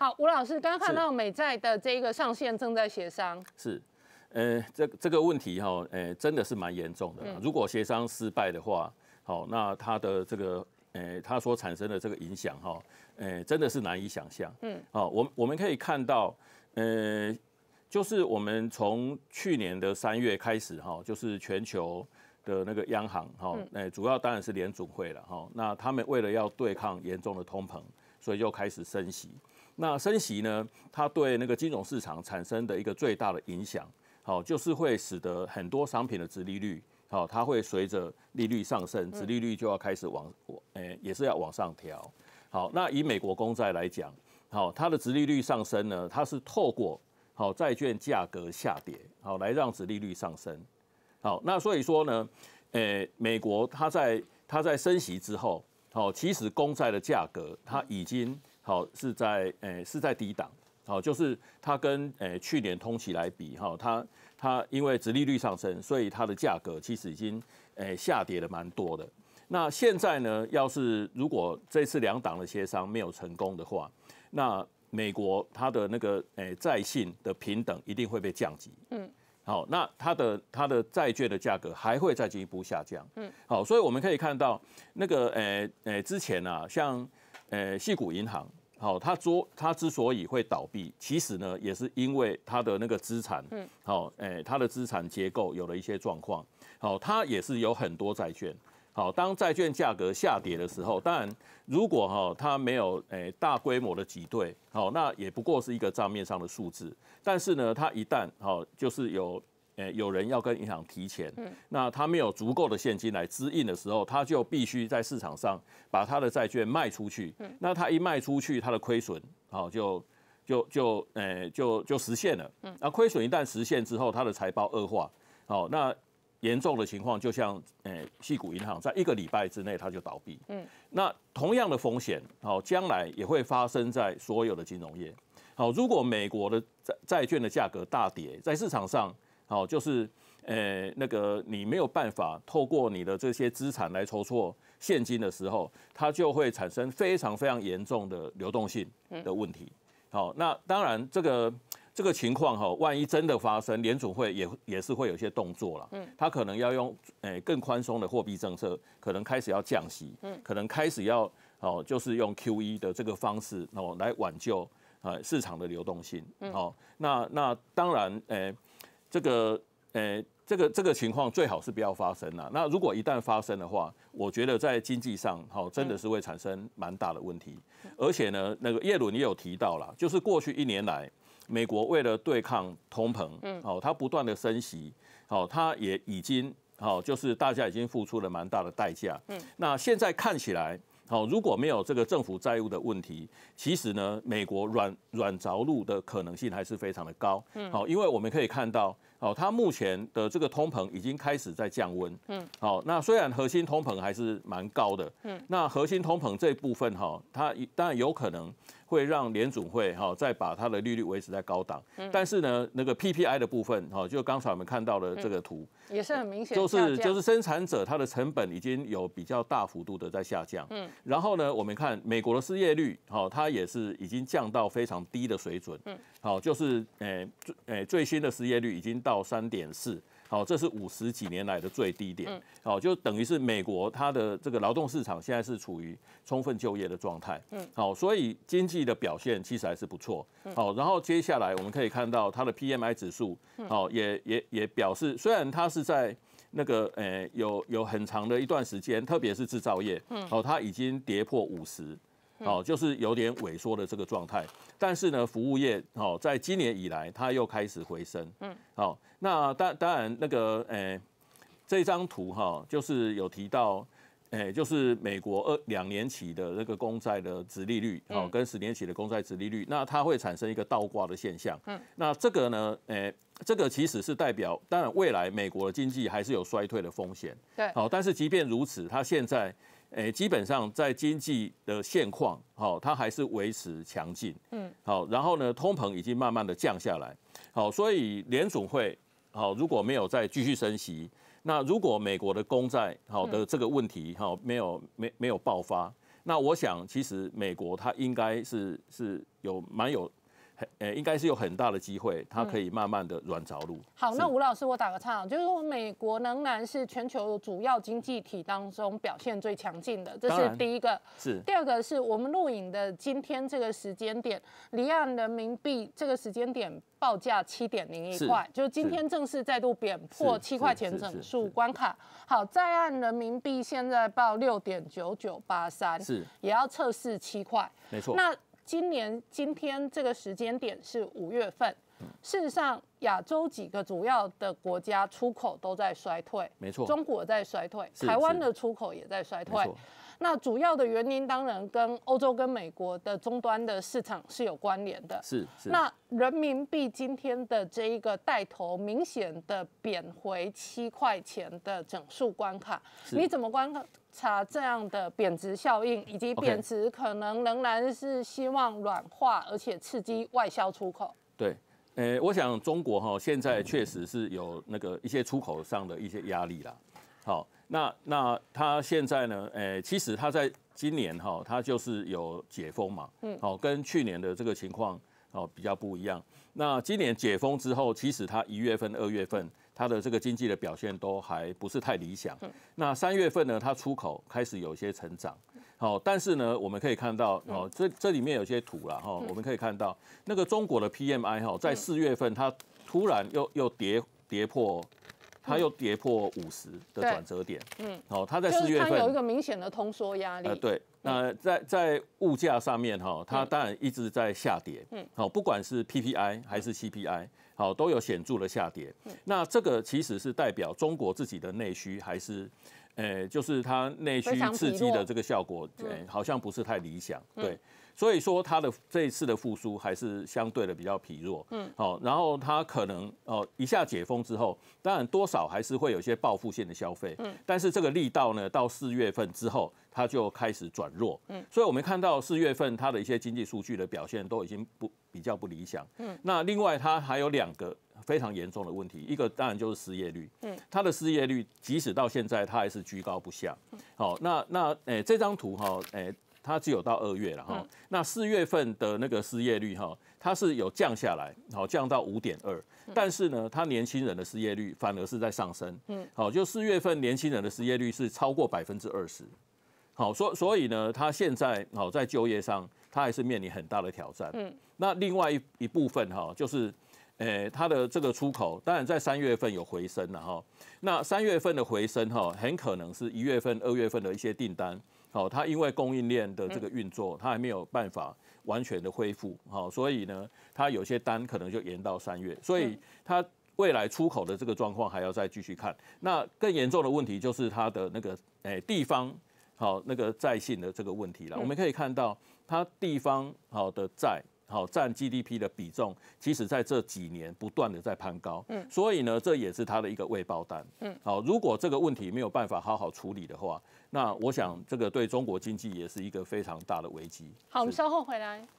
好，吴老师，刚刚看到美债的这一个上限正在协商。是，呃，这这个问题哈，呃，真的是蛮严重的。如果协商失败的话，好，那它的这个，呃，它所产生的这个影响哈，呃，真的是难以想象。嗯，好，我我们可以看到，呃，就是我们从去年的三月开始哈，就是全球的那个央行哈，呃，主要当然是联准会了哈，那他们为了要对抗严重的通膨，所以就开始升息。那升息呢？它对那个金融市场产生的一个最大的影响，好，就是会使得很多商品的殖利率，好，它会随着利率上升，殖利率就要开始往，诶，也是要往上调。好，那以美国公债来讲，好，它的殖利率上升呢，它是透过好债券价格下跌，好，来让殖利率上升。好，那所以说呢，诶，美国它在它在升息之后，好，其实公债的价格它已经。好，是在诶是在低档，好，就是它跟诶去年通期来比，哈，它它因为殖利率上升，所以它的价格其实已经诶下跌的蛮多的。那现在呢，要是如果这次两党的协商没有成功的话，那美国它的那个诶债信的平等一定会被降级，嗯，好，那它的它的债券的价格还会再进一步下降，嗯，好，所以我们可以看到那个诶诶之前啊，像诶系股银行。好，他昨他之所以会倒闭，其实呢也是因为他的那个资产，好，诶，他的资产结构有了一些状况。好，他也是有很多债券。好，当债券价格下跌的时候，当然如果哈他没有诶大规模的挤兑，好，那也不过是一个账面上的数字。但是呢，他一旦好就是有。诶，有人要跟银行提钱，嗯，那他没有足够的现金来支应的时候，他就必须在市场上把他的债券卖出去，嗯，那他一卖出去，他的亏损，好，就就就，诶，就就实现了，嗯，那亏损一旦实现之后，他的财报恶化，好，那严重的情况就像，诶，屁股银行在一个礼拜之内他就倒闭，嗯，那同样的风险，好，将来也会发生在所有的金融业，好，如果美国的债债券的价格大跌，在市场上。好，就是，呃，那个你没有办法透过你的这些资产来筹措现金的时候，它就会产生非常非常严重的流动性的问题。好，那当然这个这个情况哈，万一真的发生，联储会也也是会有一些动作了。嗯，他可能要用呃更宽松的货币政策，可能开始要降息，嗯，可能开始要哦，就是用 Q E 的这个方式哦来挽救啊市场的流动性。好，那那当然，诶。这个呃，这个这个情况最好是不要发生啦。那如果一旦发生的话，我觉得在经济上，好真的是会产生蛮大的问题。而且呢，那个叶伦也有提到了，就是过去一年来，美国为了对抗通膨，嗯，好，它不断的升息，好，它也已经，好，就是大家已经付出了蛮大的代价。嗯，那现在看起来。好，如果没有这个政府债务的问题，其实呢，美国软软着陆的可能性还是非常的高。好，因为我们可以看到。哦，它目前的这个通膨已经开始在降温。嗯，好，那虽然核心通膨还是蛮高的。嗯，那核心通膨这一部分哈，它当然有可能会让联储会哈再把它的利率维持在高档。但是呢，那个 PPI 的部分哈，就刚才我们看到的这个图，也是很明显就是就是生产者它的成本已经有比较大幅度的在下降。嗯，然后呢，我们看美国的失业率，哈，它也是已经降到非常低的水准。嗯，好，就是诶最诶最新的失业率已经。到三点四，好，这是五十几年来的最低点，好，就等于是美国它的这个劳动市场现在是处于充分就业的状态，嗯，好，所以经济的表现其实还是不错，好，然后接下来我们可以看到它的 PMI 指数，好，也也也表示虽然它是在那个呃有有很长的一段时间，特别是制造业，嗯，好，它已经跌破五十。好，就是有点萎缩的这个状态，但是呢，服务业好，在今年以来，它又开始回升。嗯，好，那当当然那个诶，这张图哈，就是有提到，诶，就是美国二两年期的那个公债的殖利率，好，跟十年期的公债殖利率，那它会产生一个倒挂的现象。嗯，那这个呢，诶，这个其实是代表，当然未来美国经济还是有衰退的风险。对，好，但是即便如此，它现在。诶，基本上在经济的现况，好，它还是维持强劲，嗯，好，然后呢，通膨已经慢慢的降下来，好，所以联总会，好，如果没有再继续升息，那如果美国的公债，好的这个问题，好，没有没没有爆发，那我想其实美国它应该是是有蛮有。呃，应该是有很大的机会，它可以慢慢的软着陆。好，那吴老师，我打个岔，就是说美国仍然是全球主要经济体当中表现最强劲的，这是第一个。是。第二个是我们录影的今天这个时间点，离岸人民币这个时间点报价七点零一块，就是今天正式再度跌破七块钱整数关卡。好，在岸人民币现在报六点九九八三，是，也要测试七块。没错。那。今年今天这个时间点是五月份。事实上，亚洲几个主要的国家出口都在衰退，没错，中国在衰退，台湾的出口也在衰退。那主要的原因当然跟欧洲跟美国的终端的市场是有关联的。是是。那人民币今天的这一个带头明显的贬回七块钱的整数关卡，你怎么观察这样的贬值效应，以及贬值可能仍然是希望软化，而且刺激外销出口？对。诶，我想中国哈现在确实是有那个一些出口上的一些压力啦。好，那那它现在呢？诶，其实它在今年哈它就是有解封嘛。嗯。好，跟去年的这个情况哦比较不一样。那今年解封之后，其实它一月份、二月份它的这个经济的表现都还不是太理想。那三月份呢，它出口开始有一些成长。好，但是呢，我们可以看到，哦，这这里面有些图了哈，我们可以看到那个中国的 PMI 哈，在四月份它突然又又跌跌破，它又跌破五十的转折点，嗯，哦，它在四月份有一个明显的通缩压力，呃，对，那在在物价上面哈，它当然一直在下跌，嗯，好，不管是 PPI 还是 CPI，好，都有显著的下跌，嗯，那这个其实是代表中国自己的内需还是？哎，就是它内需刺激的这个效果，哎，好像不是太理想，对，所以说它的这一次的复苏还是相对的比较疲弱，嗯，好，然后它可能哦一下解封之后，当然多少还是会有一些报复性的消费，嗯，但是这个力道呢，到四月份之后它就开始转弱，嗯，所以我们看到四月份它的一些经济数据的表现都已经不比较不理想，嗯，那另外它还有两个。非常严重的问题，一个当然就是失业率。嗯，它的失业率即使到现在，它还是居高不下。好，那那诶，这张图哈，诶，它只有到二月了哈。那四月份的那个失业率哈，它是有降下来，好降到五点二，但是呢，它年轻人的失业率反而是在上升。嗯，好，就四月份年轻人的失业率是超过百分之二十。好，所所以呢，他现在好在就业上，他还是面临很大的挑战。嗯，那另外一一部分哈，就是。诶，它的这个出口，当然在三月份有回升了哈。那三月份的回升哈，很可能是一月份、二月份的一些订单。好，它因为供应链的这个运作，它还没有办法完全的恢复。好，所以呢，它有些单可能就延到三月。所以它未来出口的这个状况还要再继续看。那更严重的问题就是它的那个诶地方好那个债信的这个问题了。我们可以看到它地方好的债。好，占 GDP 的比重，其实在这几年不断的在攀高，嗯，所以呢，这也是它的一个未爆弹，嗯，好，如果这个问题没有办法好好处理的话，那我想这个对中国经济也是一个非常大的危机。好，我们稍后回来。